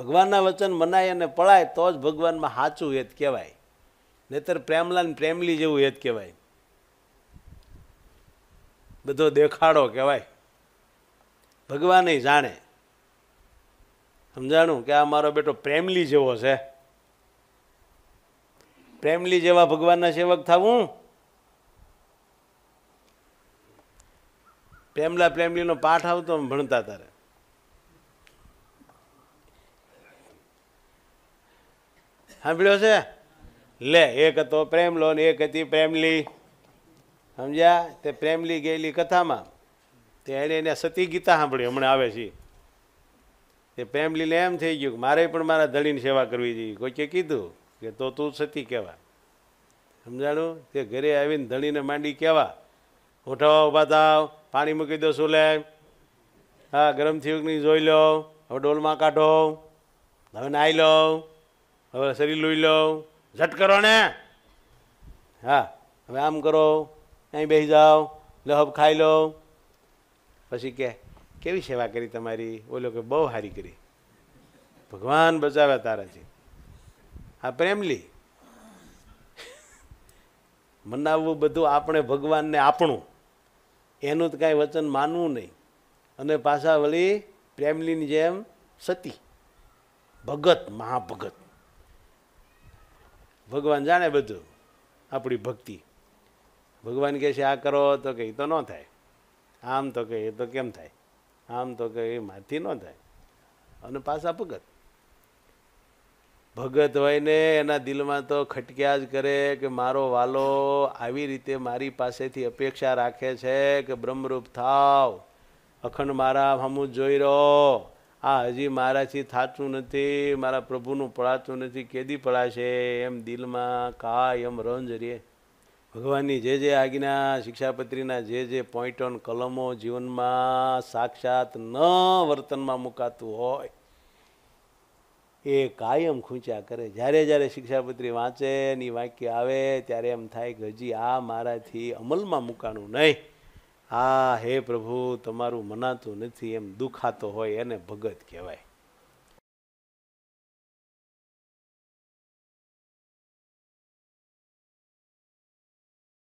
ભગવાનના વચન મનાય અને પળાય તો જ ભગવાનમાં સાચું હેત કહેવાય નહીતર પ્રેમલાન પ્રેમલી જેવું હેત કહેવાય બધો દેખાડો કહેવાય ભગવાને જાણે સમજાણું કે આ મારો બેટો પ્રેમલી જેવો છે પ્રેમલી જેવા ભગવાનના સેવક થવું પ્રેમલા પ્રેમલીનો પાઠ આવતો ભણતા તારે સાંભળ્યો છે લે એક હતો પ્રેમલો ને એક હતી પ્રેમલી સમજ્યા તે પ્રેમલી ગયેલી કથામાં તે એને એને સતી ગીતા સાંભળી હમણાં આવે છે તે પ્રેમલીને એમ થઈ ગયું કે મારે પણ મારા ધણીની સેવા કરવી જોઈએ કોઈકે કીધું કે તો તું સતી કહેવા સમજાણું તે ઘરે આવીને ધણીને માંડી કહેવા ઉઠાવો ઉભા થાવ પાણી મૂકી દો શું લે હા ગરમ થયું જોઈ લો હવે ડોલમાં કાઢો હવે નાહી લઉં હવે શરીર લઈ લો ઝટ કરો ને હા હવે આમ કરો અહીં બેસી જાઓ લહબ ખાઈ લો પછી કે કેવી સેવા કરી તમારી ઓલો કે બહુ સારી કરી ભગવાન બચાવ્યા તારાથી આ પ્રેમલી મનાવવું બધું આપણે ભગવાનને આપણું એનું તો કાંઈ વચન માનવું નહીં અને પાછા વળી પ્રેમલીની જેમ સતી ભગત મહાભગત ભગવાન જાણે બધું આપણી ભક્તિ ભગવાન કહે છે આ કરો તો કે એ તો ન થાય આમ તો કે એ તો કેમ થાય આમ તો કે એ માથી ન થાય અને પાછા ભગત ભગત હોય ને એના દિલમાં તો ખટક્યા જ કરે કે મારો વાલો આવી રીતે મારી પાસેથી અપેક્ષા રાખે છે કે બ્રહ્મરૂપ થાવ અખંડ મારા હમું જોઈ રહો આ હજી મારાથી થાતું નથી મારા પ્રભુનું પળાતું નથી કેદી પળાશે એમ દિલમાં કાયમ રંજ રે ભગવાનની જે જે આજ્ઞા શિક્ષાપત્રીના જે જે પોઈન્ટ ઓન કલમો જીવનમાં સાક્ષાત ન વર્તનમાં મુકાતું હોય એ કાયમ ખૂંચ્યા કરે જ્યારે જ્યારે શિક્ષાપત્રી વાંચે ની વાક્ય આવે ત્યારે એમ થાય કે હજી આ મારાથી અમલમાં મૂકાણું નહીં આ હે પ્રભુ તમારું મનાતું નથી એમ દુખાતો હોય એને ભગત કહેવાય